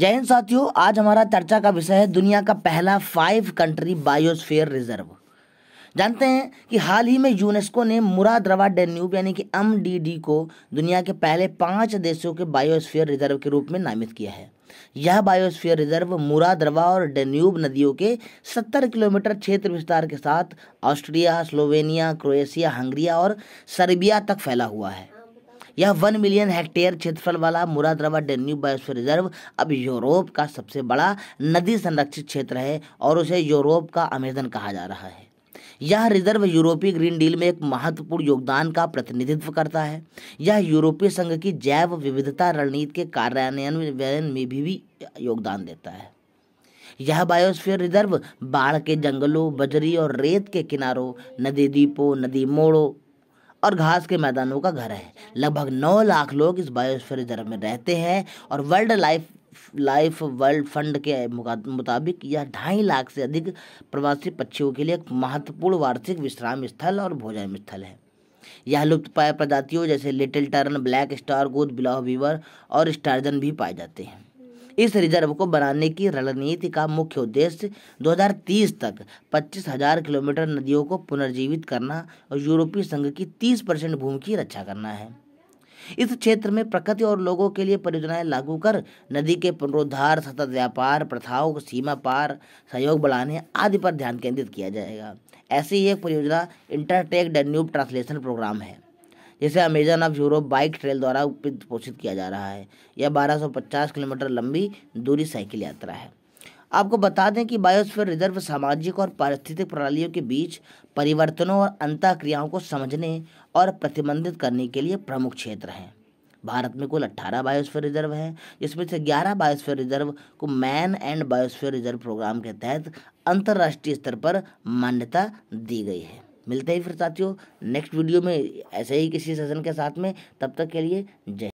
जय हिंद साथियों आज हमारा चर्चा का विषय है दुनिया का पहला फाइव कंट्री बायोस्फीयर रिजर्व जानते हैं कि हाल ही में यूनेस्को ने मुरादरवा डेन्यूब यानी कि एम को दुनिया के पहले पाँच देशों के बायोस्फीयर रिजर्व के रूप में नामित किया है यह बायोस्फीयर रिजर्व मुरादरवा और डेन्यूब नदियों के 70 किलोमीटर क्षेत्र विस्तार के साथ ऑस्ट्रिया स्लोवेनिया क्रोएशिया हंगरिया और सर्बिया तक फैला हुआ है यह वन मिलियन हेक्टेयर क्षेत्रफल वाला मुरादराबाद डेन्यू बायोस्फे रिजर्व अब यूरोप का सबसे बड़ा नदी संरक्षित क्षेत्र है और उसे यूरोप का अमेजन कहा जा रहा है यह रिजर्व यूरोपीय ग्रीन डील में एक महत्वपूर्ण योगदान का प्रतिनिधित्व करता है यह यूरोपीय संघ की जैव विविधता रणनीति के कार्यान्वयन में भी, भी योगदान देता है यह बायोस्फीयर रिजर्व बाढ़ के जंगलों बजरी और रेत के किनारों नदी द्वीपों नदी मोड़ों और घास के मैदानों का घर है लगभग नौ लाख लोग इस बायोस्फीयर रिजर्व में रहते हैं और world life life world fund के मुताबिक यह ढाई लाख से अधिक प्रवासी पक्षियों के लिए एक महत्वपूर्ण वार्षिक विश्राम स्थल और भोजन स्थल है यह लुप्त पाए प्रजातियों जैसे लिटिल टर्न ब्लैक स्टार गोद बिलाव वीवर और स्टार्जन भी पाए जाते हैं इस रिजर्व को बनाने की रणनीति का मुख्य उद्देश्य 2030 तक 25,000 किलोमीटर नदियों को पुनर्जीवित करना और यूरोपीय संघ की 30 परसेंट भूमि की रक्षा करना है इस क्षेत्र में प्रकृति और लोगों के लिए परियोजनाएं लागू कर नदी के पुनरुद्धार सतत व्यापार प्रथाओं को सीमा पार सहयोग बढ़ाने आदि पर ध्यान केंद्रित किया जाएगा ऐसी ही एक परियोजना इंटरटेक डेन्यूब ट्रांसलेशन प्रोग्राम है जिसे Amazon of Europe bike trail द्वारा पोषित किया जा रहा है यह 1250 किलोमीटर लंबी दूरी साइकिल यात्रा है आपको बता दें कि बायोस्फीयर रिजर्व सामाजिक और पारिस्थितिक प्रणालियों के बीच परिवर्तनों और क्रियाओं को समझने और प्रतिबंधित करने के लिए प्रमुख क्षेत्र हैं भारत में कुल 18 बायोस्फीयर रिजर्व हैं जिसमें से 11 बायोस्फीयर रिजर्व को man and biosphere reserve program के तहत अंतर्राष्ट्रीय स्तर पर मान्यता दी गई है मिलते हैं फिर साथियों नेक्स्ट वीडियो में ऐसे ही किसी सेशन के साथ में तब तक के लिए जय